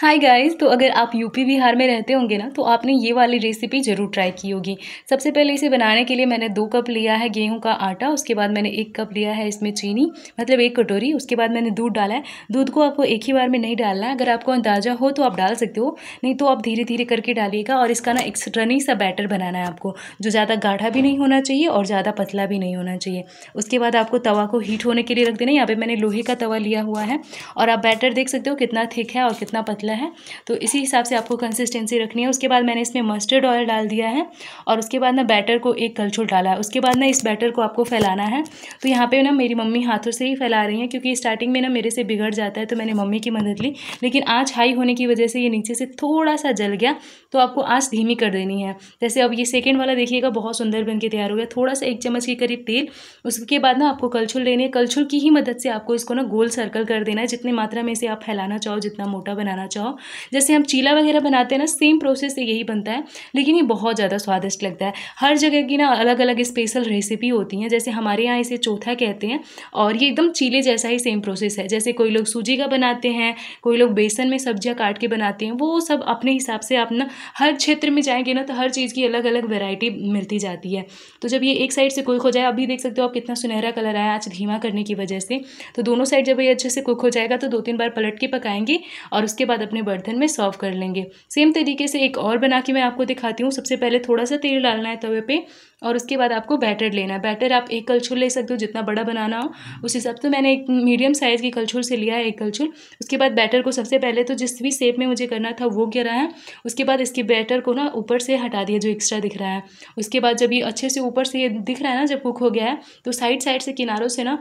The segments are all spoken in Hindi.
हाय गाइस तो अगर आप यूपी बिहार में रहते होंगे ना तो आपने ये वाली रेसिपी ज़रूर ट्राई की होगी सबसे पहले इसे बनाने के लिए मैंने दो कप लिया है गेहूं का आटा उसके बाद मैंने एक कप लिया है इसमें चीनी मतलब एक कटोरी उसके बाद मैंने दूध डाला है दूध को आपको एक ही बार में नहीं डालना है अगर आपको अंदाज़ा हो तो आप डाल सकते हो नहीं तो आप धीरे धीरे करके डालिएगा और इसका ना एक रनी सा बैटर बनाना है आपको जो ज़्यादा गाढ़ा भी नहीं होना चाहिए और ज़्यादा पतला भी नहीं होना चाहिए उसके बाद आपको तवा को हीट होने के लिए रख देना यहाँ पर मैंने लोहे का तवा लिया हुआ है और आप बैटर देख सकते हो कितना थिक है और कितना पतला निकला है तो इसी हिसाब से आपको कंसिस्टेंसी रखनी है उसके बाद मैंने इसमें मस्टर्ड ऑयल डाल दिया है और उसके बाद ना बैटर को एक कलछुल डाला है उसके बाद ना इस बैटर को आपको फैलाना है तो यहाँ पे ना मेरी मम्मी हाथों से ही फैला रही हैं क्योंकि स्टार्टिंग में ना मेरे से बिगड़ जाता है तो मैंने मम्मी की मदद ली लेकिन आँच हाई होने की वजह से ये नीचे से थोड़ा सा जल गया तो आपको आँच धीमी कर देनी है जैसे अब ये सेकेंड वाला देखिएगा बहुत सुंदर बन तैयार हो गया थोड़ा सा एक चम्मच के करीब तेल उसके बाद ना आपको कलछुल लेनी है कलछुल की ही मदद से आपको इसको ना गोल सर्कल कर देना है जितनी मात्रा में इसे आप फैलाना चाहो जितना मोटा बनाना चाहो चाहो जैसे हम चीला वगैरह बनाते हैं ना सेम प्रोसेस से यही बनता है लेकिन ये बहुत ज़्यादा स्वादिष्ट लगता है हर जगह की ना अलग अलग स्पेशल रेसिपी होती हैं जैसे हमारे यहाँ इसे चौथा कहते हैं और ये एकदम चीले जैसा ही सेम प्रोसेस है जैसे कोई लोग सूजी का बनाते हैं कोई लोग बेसन में सब्जियाँ काट के बनाते हैं वो सब अपने हिसाब से आप ना हर क्षेत्र में जाएंगे ना तो हर चीज़ की अलग अलग वेराइटी मिलती जाती है तो जब ये एक साइड से कुक हो जाए अभी देख सकते हो आप कितना सुनहरा कलर आया आज धीमा करने की वजह से तो दोनों साइड जब ये अच्छे से कुक हो जाएगा तो दो तीन बार पलट के पकाएंगे और उसके बाद अपने बर्तन में सर्व कर लेंगे सेम तरीके से एक और बना के मैं आपको दिखाती हूँ सबसे पहले थोड़ा सा तेल डालना है तवे पे और उसके बाद आपको बैटर लेना है बैटर आप एक कलछुल ले सकते हो जितना बड़ा बनाना हो उस हिसाब से तो मैंने एक मीडियम साइज़ की कलछुल से लिया है एक कलछुल उसके बाद बैटर को सबसे पहले तो जिस भी शेप में मुझे करना था वो गिरा है उसके बाद इसके बैटर को ना ऊपर से हटा दिया जो एक्स्ट्रा दिख रहा है उसके बाद जब ये अच्छे से ऊपर से ये दिख रहा है ना जब कुक हो गया है तो साइड साइड से किनारों से ना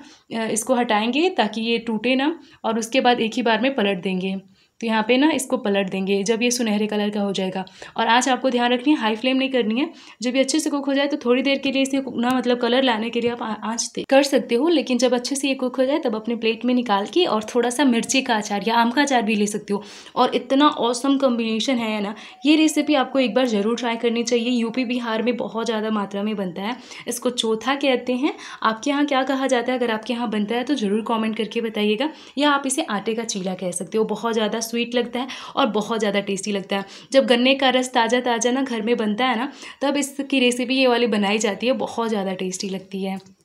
इसको हटाएंगे ताकि ये टूटे ना और उसके बाद एक ही बार में पलट देंगे तो यहाँ पे ना इसको पलट देंगे जब ये सुनहरे कलर का हो जाएगा और आज आपको ध्यान रखनी है हाई फ्लेम नहीं करनी है जब ये अच्छे से कुक हो जाए तो थोड़ी देर के लिए इसे ना मतलब कलर लाने के लिए आप आँच कर सकते हो लेकिन जब अच्छे से ये कुक हो जाए तब अपने प्लेट में निकाल के और थोड़ा सा मिर्ची का अचार या आम का अचार भी ले सकते हो और इतना औसम कॉम्बिनेशन है ना ये रेसिपी आपको एक बार ज़रूर ट्राई करनी चाहिए यूपी बिहार में बहुत ज़्यादा मात्रा में बनता है इसको चौथा कहते हैं आपके यहाँ क्या कहा जाता है अगर आपके यहाँ बनता है तो ज़रूर कॉमेंट करके बताइएगा या आप इसे आटे का चीला कह सकते हो बहुत ज़्यादा स्वीट लगता है और बहुत ज़्यादा टेस्टी लगता है जब गन्ने का रस ताज़ा ताज़ा ना घर में बनता है ना तब इसकी रेसिपी ये वाली बनाई जाती है बहुत ज़्यादा टेस्टी लगती है